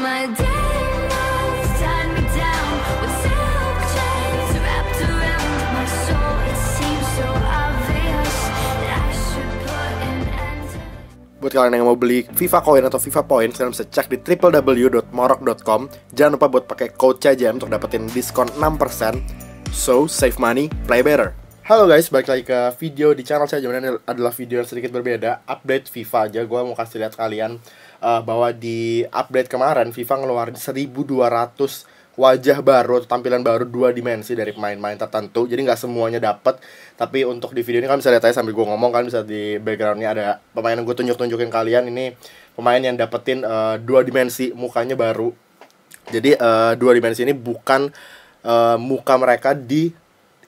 Buat kalian yang mau beli FIFA Coin atau FIFA Point, kalian bisa cek di www.morok.com. Jangan lupa buat pakai code aja untuk dapetin diskon 6%. So, save money, play better. Halo guys, balik lagi ke video di channel saya. jaman ini adalah video yang sedikit berbeda, update FIFA aja. Gue mau kasih lihat kalian uh, bahwa di update kemarin FIFA ngeluarin 1200 wajah baru atau tampilan baru dua dimensi dari pemain-pemain tertentu jadi nggak semuanya dapat tapi untuk di video ini kan bisa lihat aja sambil gue ngomong kan bisa di backgroundnya ada pemain yang gue tunjuk-tunjukin kalian ini pemain yang dapetin uh, dua dimensi mukanya baru jadi uh, dua dimensi ini bukan uh, muka mereka di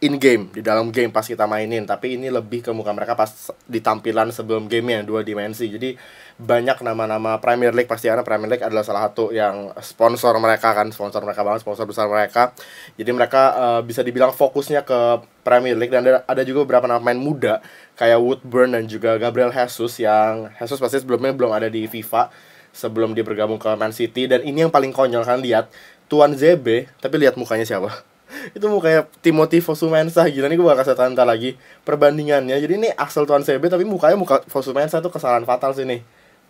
in game di dalam game pas kita mainin tapi ini lebih ke muka mereka pas di tampilan sebelum game yang dua dimensi jadi banyak nama-nama Premier League pasti karena Premier League adalah salah satu yang sponsor mereka kan sponsor mereka banget sponsor besar mereka jadi mereka uh, bisa dibilang fokusnya ke Premier League dan ada, juga beberapa nama pemain muda kayak Woodburn dan juga Gabriel Jesus yang Jesus pasti sebelumnya belum ada di FIFA sebelum dia bergabung ke Man City dan ini yang paling konyol kan lihat Tuan ZB tapi lihat mukanya siapa itu mau kayak Timothy Fosumensa gitu nih gue bakal kasih tanda lagi perbandingannya jadi ini Axel Tuan Zebe tapi mukanya muka Fosumensa tuh kesalahan fatal sih nih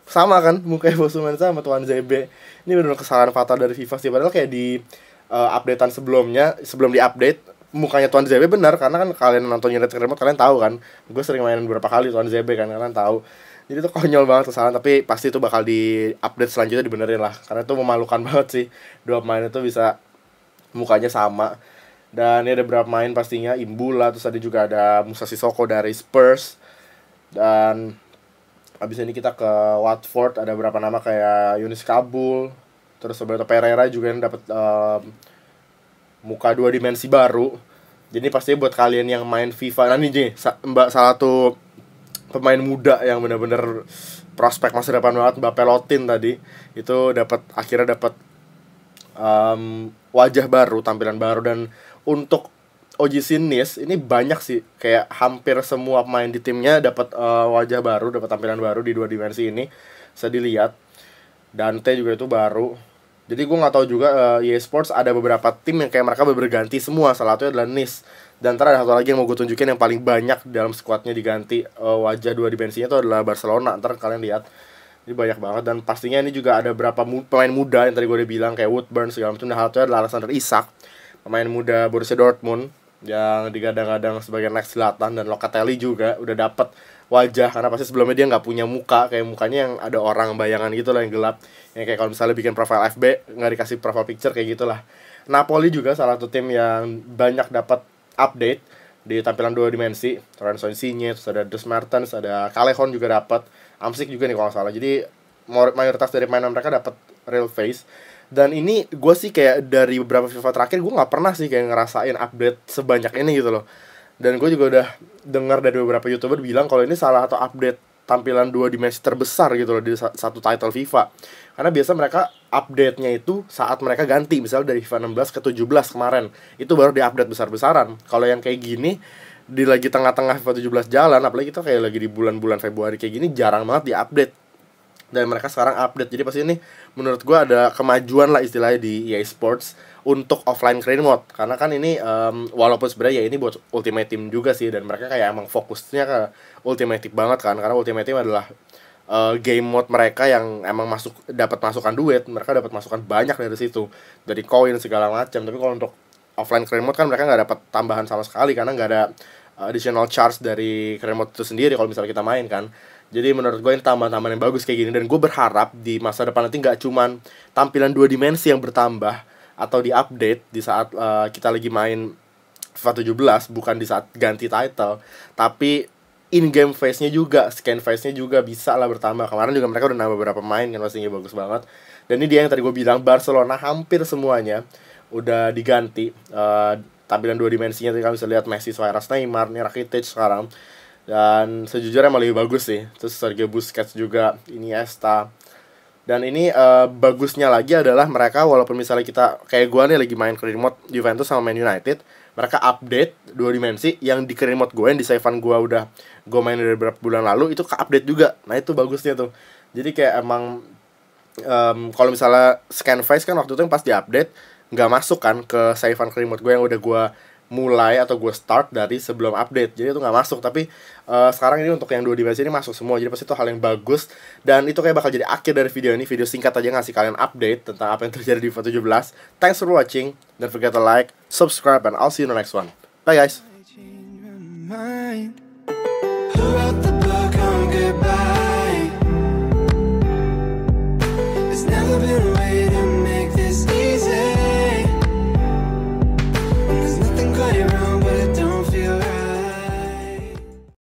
sama kan mukanya Fosumensa sama Tuan Zebe ini benar kesalahan fatal dari FIFA sih padahal kayak di uh, updatean sebelumnya sebelum di update mukanya Tuan Zebe benar karena kan kalian nonton United Remote kalian tahu kan gue sering main beberapa kali Tuan Zebe kan kalian tahu jadi itu konyol banget kesalahan tapi pasti itu bakal di update selanjutnya dibenerin lah karena itu memalukan banget sih dua pemain itu bisa mukanya sama dan ini ada berapa main pastinya Imbula terus tadi juga ada Musa Sissoko dari Spurs dan abis ini kita ke Watford ada beberapa nama kayak Yunis Kabul terus Roberto Pereira juga yang dapat um, muka dua dimensi baru jadi pasti buat kalian yang main FIFA nanti nih mbak salah satu pemain muda yang benar-benar prospek masa depan banget Mbak Pelotin tadi itu dapat akhirnya dapat um, wajah baru, tampilan baru dan untuk Oji Sinis ini banyak sih kayak hampir semua pemain di timnya dapat uh, wajah baru, dapat tampilan baru di dua dimensi ini. Saya dilihat Dante juga itu baru. Jadi gue nggak tahu juga uh, eh, EA Sports ada beberapa tim yang kayak mereka berganti semua. Salah satunya adalah Nis. Dan terakhir ada satu lagi yang mau gue tunjukin yang paling banyak dalam skuadnya diganti uh, wajah dua dimensinya itu adalah Barcelona. Ntar kalian lihat ini banyak banget dan pastinya ini juga ada berapa mu pemain muda yang tadi gue udah bilang kayak Woodburn segala macam. Nah, hal itu adalah Alexander Isak, pemain muda Borussia Dortmund yang digadang-gadang sebagai next selatan dan Locatelli juga udah dapat wajah karena pasti sebelumnya dia nggak punya muka kayak mukanya yang ada orang bayangan gitu lah yang gelap yang kayak kalau misalnya bikin profile FB nggak dikasih profile picture kayak gitulah Napoli juga salah satu tim yang banyak dapat update di tampilan dua dimensi Lorenzo Insigne terus ada Des Mertens ada Callejon juga dapat Amsik juga nih kalau nggak salah jadi mayoritas dari mainan mereka dapat real face dan ini gue sih kayak dari beberapa FIFA terakhir gue nggak pernah sih kayak ngerasain update sebanyak ini gitu loh dan gue juga udah dengar dari beberapa youtuber bilang kalau ini salah atau update tampilan dua dimensi terbesar gitu loh di satu title FIFA. Karena biasa mereka update-nya itu saat mereka ganti misalnya dari FIFA 16 ke 17 kemarin. Itu baru diupdate besar-besaran. Kalau yang kayak gini di lagi tengah-tengah FIFA 17 jalan apalagi itu kayak lagi di bulan-bulan Februari kayak gini jarang banget diupdate dan mereka sekarang update jadi pasti ini menurut gue ada kemajuan lah istilahnya di EA Sports untuk offline career mode karena kan ini um, walaupun sebenarnya ya ini buat ultimate team juga sih dan mereka kayak emang fokusnya ke ultimate team banget kan karena ultimate team adalah uh, game mode mereka yang emang masuk dapat masukan duit mereka dapat masukan banyak dari situ dari koin segala macam tapi kalau untuk offline career mode kan mereka nggak dapat tambahan sama sekali karena nggak ada eh, additional charge dari career mode itu sendiri kalau misalnya kita main kan jadi menurut gue ini taman-taman yang bagus kayak gini dan gue berharap di masa depan nanti nggak cuman tampilan dua dimensi yang bertambah atau di-update di saat uh, kita lagi main FIFA 17 bukan di saat ganti title, tapi in game face-nya juga, scan face-nya juga bisa lah bertambah. Kemarin juga mereka udah nambah beberapa main kan pastinya bagus banget. Dan ini dia yang tadi gue bilang Barcelona hampir semuanya udah diganti uh, tampilan dua dimensinya tadi bisa lihat Messi, Suarez, Neymar, Rakitic sekarang dan sejujurnya emang lebih bagus sih terus Sergio Busquets juga ini Iniesta dan ini uh, bagusnya lagi adalah mereka walaupun misalnya kita kayak gue nih lagi main ke remote Juventus sama Man United mereka update dua dimensi yang di remote gue yang di save gue udah gue main dari beberapa bulan lalu itu ke update juga nah itu bagusnya tuh jadi kayak emang um, kalau misalnya scan face kan waktu itu yang pas di update nggak masuk kan ke save remote gue yang udah gue mulai atau gue start dari sebelum update jadi itu nggak masuk tapi uh, sekarang ini untuk yang dua dimensi ini masuk semua jadi pasti itu hal yang bagus dan itu kayak bakal jadi akhir dari video ini video singkat aja ngasih kalian update tentang apa yang terjadi di foto 17 thanks for watching dan forget to like subscribe and I'll see you in the next one bye guys